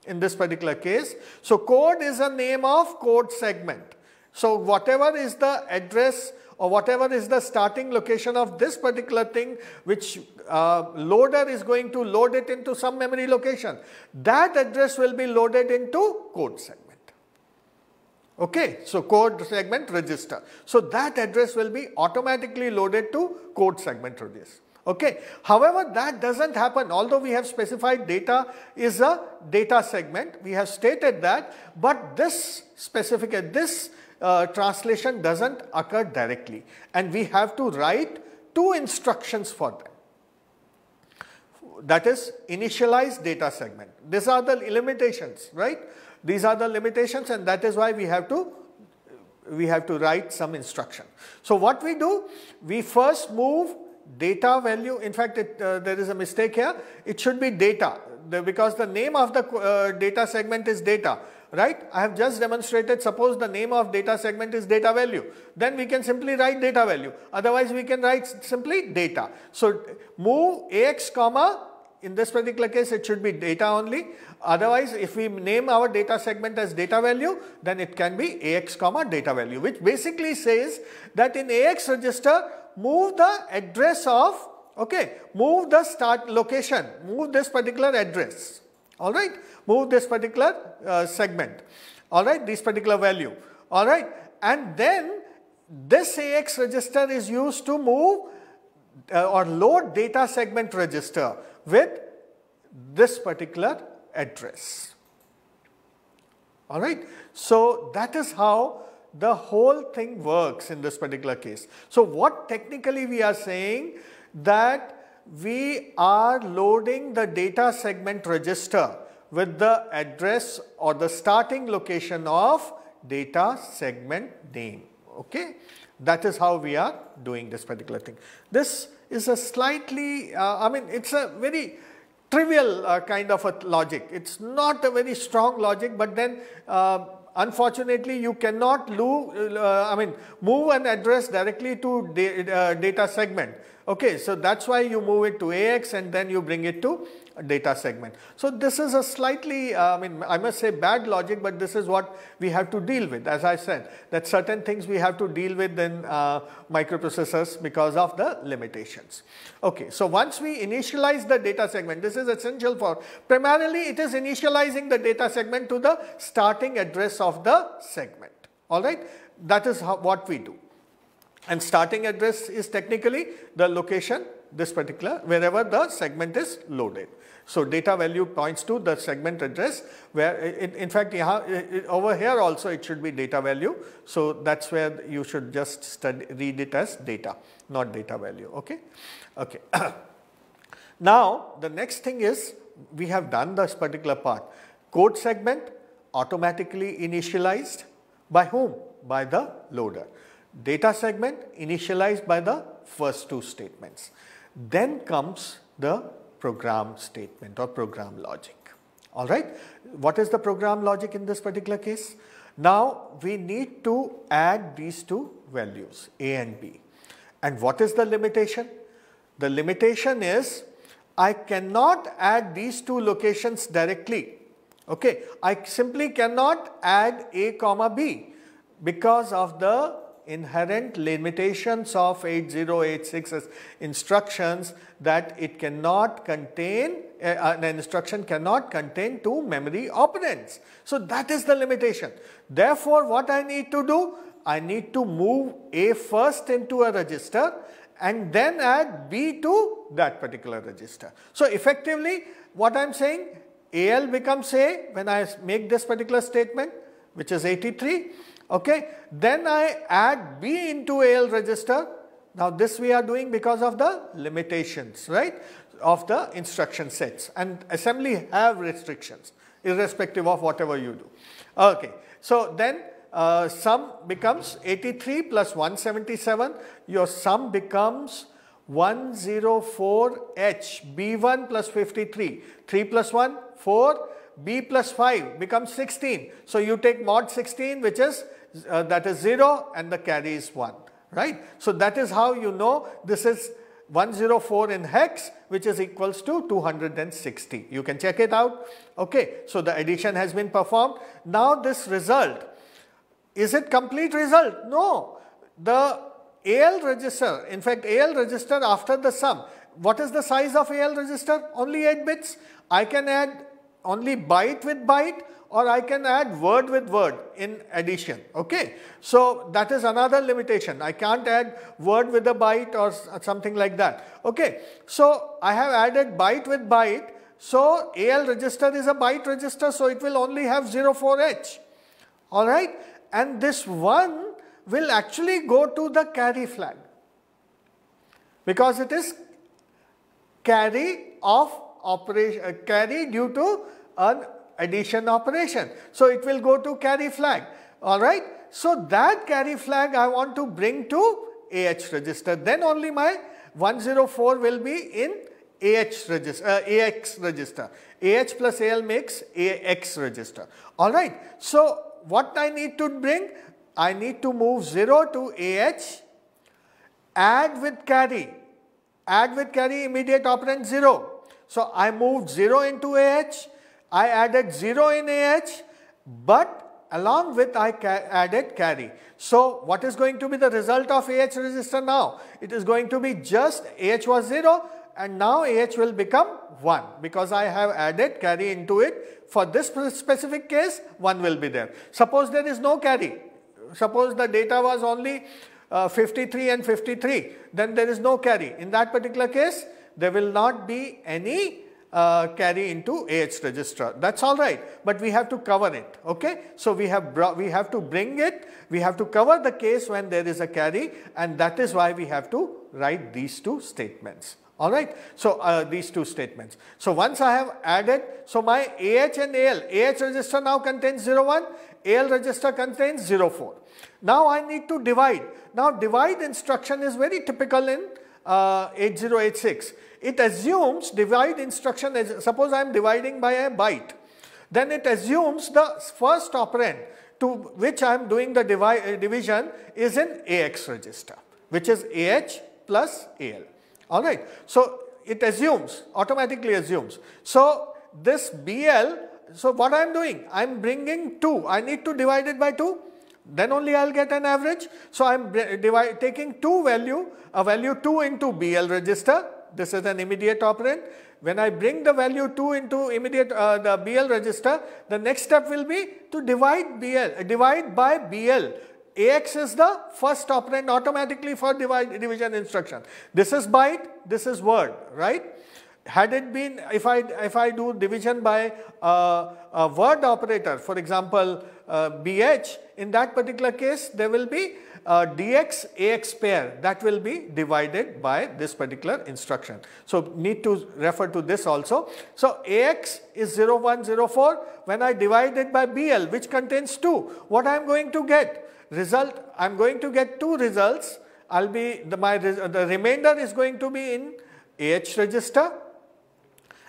in this particular case. So, code is a name of code segment. So, whatever is the address or whatever is the starting location of this particular thing which uh, loader is going to load it into some memory location, that address will be loaded into code segment. Okay, so code segment register. So that address will be automatically loaded to code segment register. Okay. However, that doesn't happen. Although we have specified data is a data segment, we have stated that, but this specific, this uh, translation doesn't occur directly and we have to write two instructions for that. That is initialize data segment. These are the limitations, right? These are the limitations and that is why we have to we have to write some instruction. So what we do, we first move data value. In fact, it, uh, there is a mistake here. It should be data the, because the name of the uh, data segment is data, right? I have just demonstrated suppose the name of data segment is data value. Then we can simply write data value. Otherwise, we can write simply data. So move AX comma in this particular case it should be data only otherwise if we name our data segment as data value then it can be ax comma data value which basically says that in ax register move the address of okay move the start location move this particular address all right move this particular uh, segment all right this particular value all right and then this ax register is used to move uh, or load data segment register with this particular address. All right. So that is how the whole thing works in this particular case. So what technically we are saying that we are loading the data segment register with the address or the starting location of data segment name. Okay. That is how we are doing this particular thing. This is a slightly, uh, I mean, it's a very trivial uh, kind of a logic. It's not a very strong logic, but then uh, unfortunately you cannot loo, uh, I mean, move an address directly to da uh, data segment. Okay, so that's why you move it to AX and then you bring it to data segment. So this is a slightly, uh, I mean, I must say bad logic, but this is what we have to deal with. As I said, that certain things we have to deal with in uh, microprocessors because of the limitations. Okay, so once we initialize the data segment, this is essential for, primarily it is initializing the data segment to the starting address of the segment. All right, that is how, what we do. And starting address is technically the location this particular, wherever the segment is loaded. So data value points to the segment address where it, in fact over here also it should be data value. So that's where you should just study, read it as data, not data value. Okay. Okay. now the next thing is we have done this particular part. Code segment automatically initialized by whom? By the loader. Data segment initialized by the first two statements. Then comes the program statement or program logic. All right. What is the program logic in this particular case? Now, we need to add these two values A and B. And what is the limitation? The limitation is I cannot add these two locations directly. Okay. I simply cannot add A comma B because of the inherent limitations of 8086's instructions that it cannot contain, eh, uh, an instruction cannot contain two memory operands. So that is the limitation. Therefore, what I need to do? I need to move A first into a register and then add B to that particular register. So effectively, what I am saying, AL becomes A when I make this particular statement, which is 83 Okay. Then I add B into AL register. Now this we are doing because of the limitations, right, of the instruction sets and assembly have restrictions irrespective of whatever you do. Okay. So then uh, sum becomes 83 plus 177, your sum becomes 104H, B1 plus 53, 3 plus 1, 4, b plus 5 becomes 16. So you take mod 16 which is uh, that is 0 and the carry is 1 right. So that is how you know this is 104 in hex which is equals to 260. You can check it out. Okay. So the addition has been performed. Now this result, is it complete result? No. The AL register, in fact AL register after the sum, what is the size of AL register? Only 8 bits. I can add only byte with byte or I can add word with word in addition. Okay. So that is another limitation. I can't add word with a byte or something like that. Okay. So I have added byte with byte. So AL register is a byte register. So it will only have 04H. All right. And this one will actually go to the carry flag because it is carry of operation uh, carry due to an addition operation. So, it will go to carry flag alright. So, that carry flag I want to bring to AH register then only my 104 will be in AH register, uh, AX register. AH plus AL makes AX register. Alright. So, what I need to bring? I need to move 0 to AH, add with carry, add with carry immediate operand 0. So I moved 0 into AH, I added 0 in AH, but along with I ca added carry. So what is going to be the result of AH register now? It is going to be just AH was 0 and now AH will become 1 because I have added carry into it. For this specific case, 1 will be there. Suppose there is no carry. Suppose the data was only uh, 53 and 53, then there is no carry. In that particular case, there will not be any uh, carry into AH register. That's all right, but we have to cover it. Okay, so we have we have to bring it. We have to cover the case when there is a carry, and that is why we have to write these two statements. All right, so uh, these two statements. So once I have added, so my AH and AL, AH register now contains 01, AL register contains 04. Now I need to divide. Now divide instruction is very typical in uh, 8086. It assumes divide instruction, suppose I am dividing by a byte, then it assumes the first operand to which I am doing the uh, division is in AX register, which is AH plus AL. Alright. So, it assumes, automatically assumes. So, this BL, so what I am doing? I am bringing 2. I need to divide it by 2 then only I'll get an average. So I'm taking two value, a value 2 into BL register. This is an immediate operand. When I bring the value 2 into immediate uh, the BL register, the next step will be to divide BL, uh, divide by BL. AX is the first operand automatically for divide, division instruction. This is byte, this is word, right? had it been if I if I do division by uh, a word operator for example BH, uh, in that particular case, there will be uh, dx ax pair that will be divided by this particular instruction. So, need to refer to this also. So, ax is 0104 when I divide it by bl which contains 2 what I am going to get result I am going to get 2 results I will be the my the remainder is going to be in ah register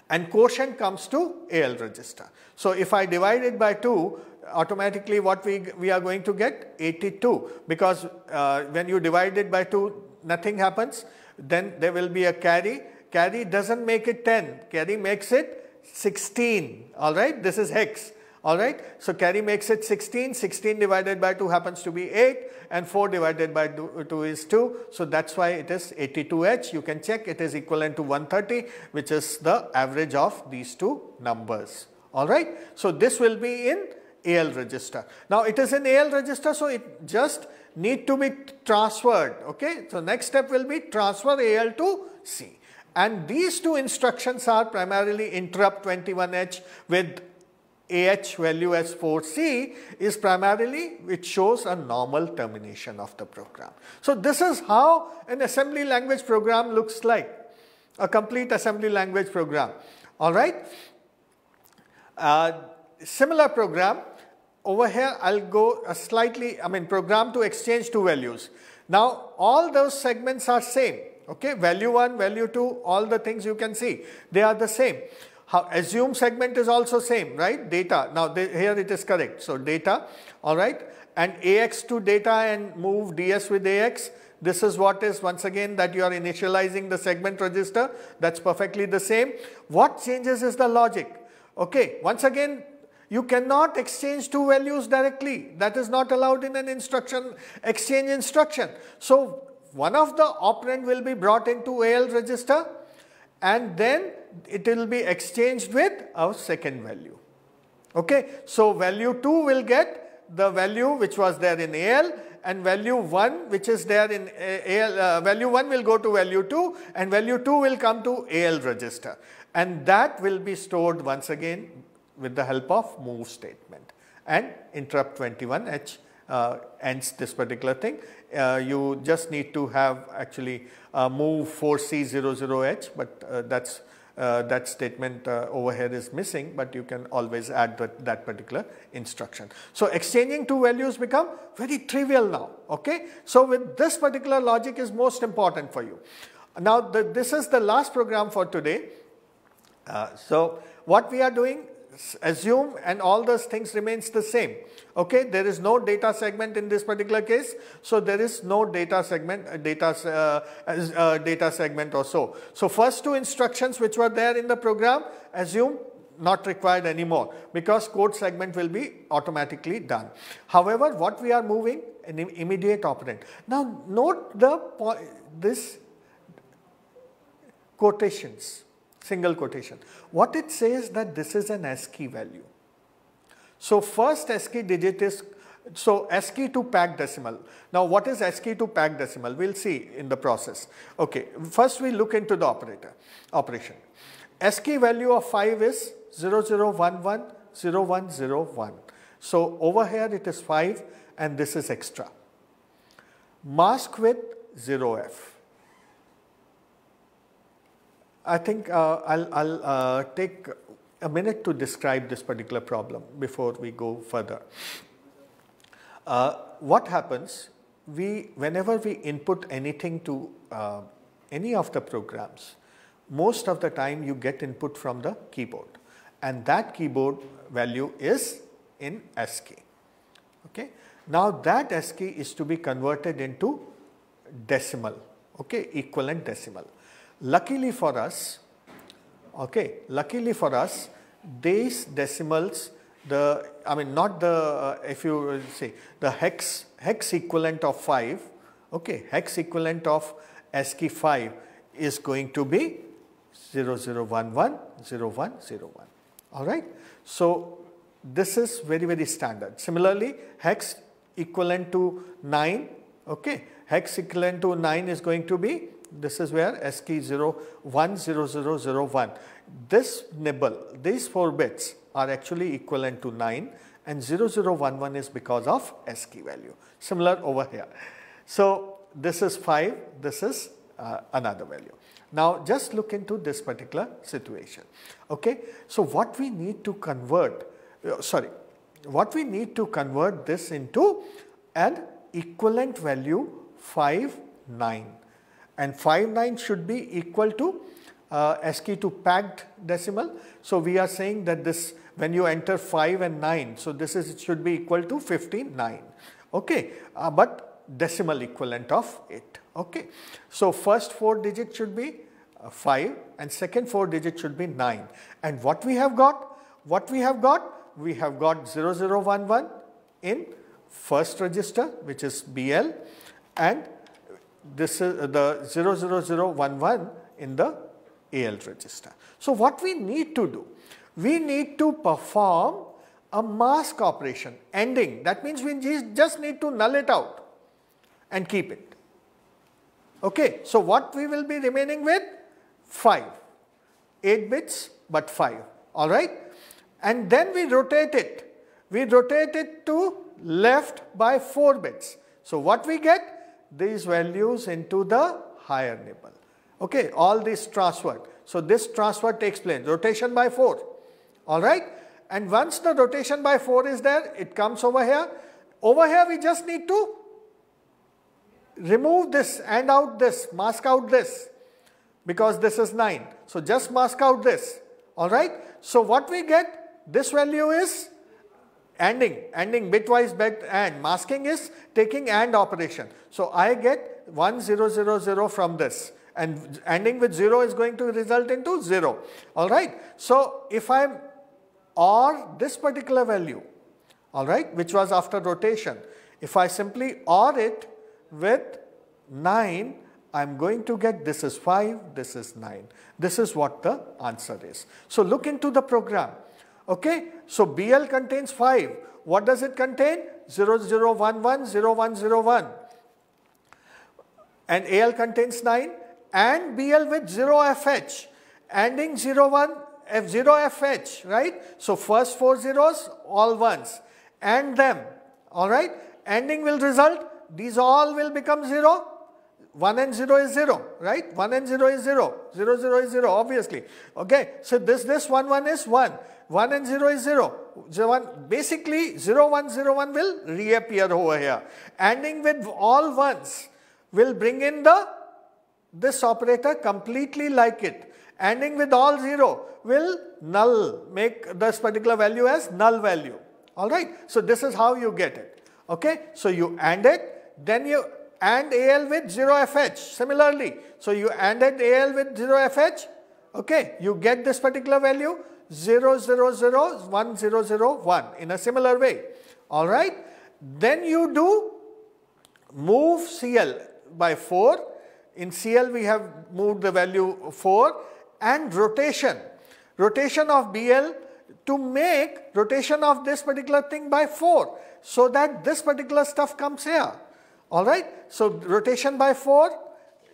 and quotient comes to al register. So, if I divide it by 2 automatically what we, we are going to get? 82 because uh, when you divide it by 2 nothing happens then there will be a carry. Carry doesn't make it 10, carry makes it 16 alright this is hex alright. So carry makes it 16, 16 divided by 2 happens to be 8 and 4 divided by 2 is 2. So that's why it is 82H. You can check it is equivalent to 130 which is the average of these two numbers alright. So this will be in AL register. Now it is in AL register so it just need to be transferred okay. So next step will be transfer AL to C and these two instructions are primarily interrupt 21H with AH value as 4C is primarily it shows a normal termination of the program. So this is how an assembly language program looks like, a complete assembly language program, alright. Uh, similar program over here I'll go slightly, I mean program to exchange two values. Now all those segments are same, okay, value 1, value 2, all the things you can see, they are the same. How, assume segment is also same, right, data, now they, here it is correct, so data, alright, and AX to data and move DS with AX, this is what is once again that you are initializing the segment register, that's perfectly the same. What changes is the logic, okay, once again you cannot exchange two values directly. That is not allowed in an instruction, exchange instruction. So, one of the operand will be brought into AL register and then it will be exchanged with our second value. Okay? So, value 2 will get the value which was there in AL and value 1 which is there in AL, uh, value 1 will go to value 2 and value 2 will come to AL register and that will be stored once again with the help of move statement and interrupt 21H uh, ends this particular thing. Uh, you just need to have actually uh, move 4C00H but uh, that's uh, that statement uh, over here is missing but you can always add that, that particular instruction. So exchanging two values become very trivial now okay. So with this particular logic is most important for you. Now the, this is the last program for today. so what we are doing assume and all those things remains the same. Okay, there is no data segment in this particular case. So there is no data segment, uh, data, uh, uh, data segment or so. So first two instructions which were there in the program, assume not required anymore because code segment will be automatically done. However, what we are moving an immediate operand. Now note the this quotations single quotation. What it says that this is an ASCII value. So first ASCII digit is, so ASCII to pack decimal. Now what is ASCII to pack decimal? We'll see in the process. Okay, first we look into the operator, operation. ASCII value of 5 is 0011 So over here it is 5 and this is extra. Mask with 0f. I think uh, I'll, I'll uh, take a minute to describe this particular problem before we go further. Uh, what happens, we, whenever we input anything to uh, any of the programs, most of the time you get input from the keyboard and that keyboard value is in ASCII. Okay? Now that ASCII is to be converted into decimal, okay, equivalent decimal. Luckily for us, okay, luckily for us, these decimals, the I mean not the uh, if you say the hex hex equivalent of 5, okay, hex equivalent of ASCII 5 is going to be 0011 All right. So, this is very very standard. Similarly, hex equivalent to 9, okay, hex equivalent to 9 is going to be this is where SK 0, 1, 0, 0, 0, 1. This nibble, these 4 bits are actually equivalent to 9 and 0011 is because of SK value. Similar over here. So, this is 5, this is uh, another value. Now, just look into this particular situation. Okay. So, what we need to convert, uh, sorry, what we need to convert this into an equivalent value 5, 9 and 5 9 should be equal to uh, ASCII to packed decimal. So, we are saying that this when you enter 5 and 9, so this is it should be equal to 59, okay, uh, but decimal equivalent of it, okay. So, first 4 digit should be uh, 5 and second 4 digit should be 9 and what we have got? What we have got? We have got 0011 in first register which is BL and this is the 00011 in the AL register. So, what we need to do? We need to perform a mask operation ending. That means we just need to null it out and keep it. Okay. So, what we will be remaining with? 5. 8 bits but 5. Alright. And then we rotate it. We rotate it to left by 4 bits. So, what we get? these values into the higher nibble. Okay, all this transfer. So this transfer takes place, rotation by 4, alright. And once the rotation by 4 is there, it comes over here. Over here we just need to remove this and out this, mask out this because this is 9. So just mask out this, alright. So what we get, this value is ANDing, ANDing bitwise bit AND. Masking is taking AND operation. So I get 1, 0, 0, 0 from this and ending with 0 is going to result into 0. Alright. So if I am OR this particular value, alright, which was after rotation, if I simply OR it with 9, I am going to get this is 5, this is 9. This is what the answer is. So look into the program. Okay, so BL contains 5. What does it contain? 0, 0, 1, 1, 0, 1, 0, 1. And AL contains 9 and BL with 0 FH ending 0, 1, F0 FH, right? So first four zeros, all ones and them, all right? Ending will result, these all will become 0 1 and 0 is 0, right? 1 and 0 is 0. 0, 0 is 0, obviously. Okay, so this, this 1, 1 is 1. 1 and 0 is 0. basically 0, 1, 0, 1 will reappear over here. Ending with all ones will bring in the this operator completely like it. Ending with all 0 will null, make this particular value as null value. Alright, so this is how you get it. Okay, so you AND it, then you AND AL with 0FH similarly. So you ANDed AL with 0FH, okay, you get this particular value 0, 0, 0, 1, 0, 0, 1 in a similar way. All right. Then you do move CL by 4. In CL we have moved the value 4 and rotation. Rotation of BL to make rotation of this particular thing by 4 so that this particular stuff comes here. All right. So, rotation by 4,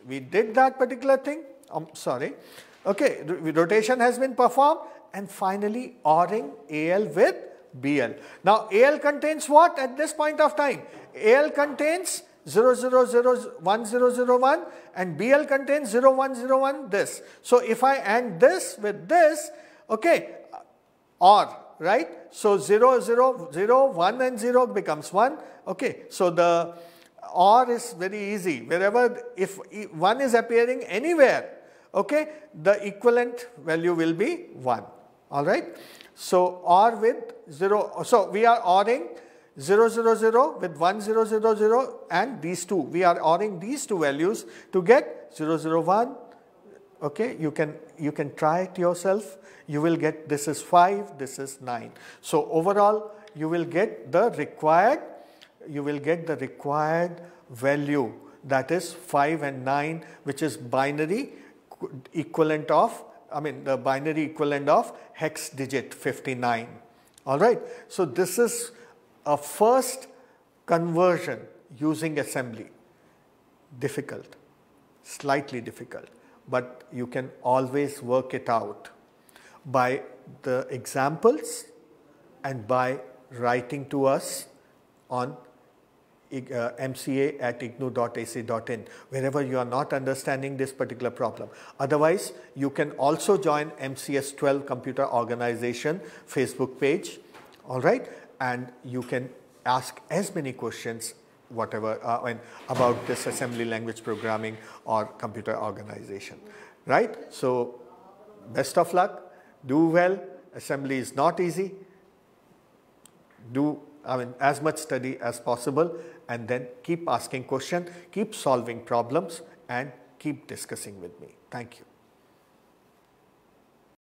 we did that particular thing. I'm um, sorry. Okay, rotation has been performed and finally ORing AL with BL. Now AL contains what at this point of time? AL contains 0, 0, 0, 1, 0, 0, 1 and BL contains 0, 1, 0, 1 this. So if I AND this with this, okay, OR, right? So 0, 0, 0, 1 and 0 becomes 1, okay. So the OR is very easy. Wherever, if 1 is appearing anywhere, okay, the equivalent value will be 1, all right. So, OR with 0, so we are ORing 0, 0, 0 with 1, 0, 0, 0 and these two, we are ORing these two values to get 0, 0, 1, okay. You can, you can try it yourself, you will get this is 5, this is 9. So, overall you will get the required, you will get the required value that is 5 and 9 which is binary equivalent of, I mean the binary equivalent of hex digit 59. All right. So this is a first conversion using assembly. Difficult, slightly difficult, but you can always work it out by the examples and by writing to us on uh, mca at igno.ac.in wherever you are not understanding this particular problem. Otherwise, you can also join MCS 12 Computer Organization Facebook page, all right? And you can ask as many questions whatever uh, when, about this assembly language programming or computer organization, right? So best of luck, do well, assembly is not easy, do I mean as much study as possible and then keep asking questions, keep solving problems and keep discussing with me. Thank you.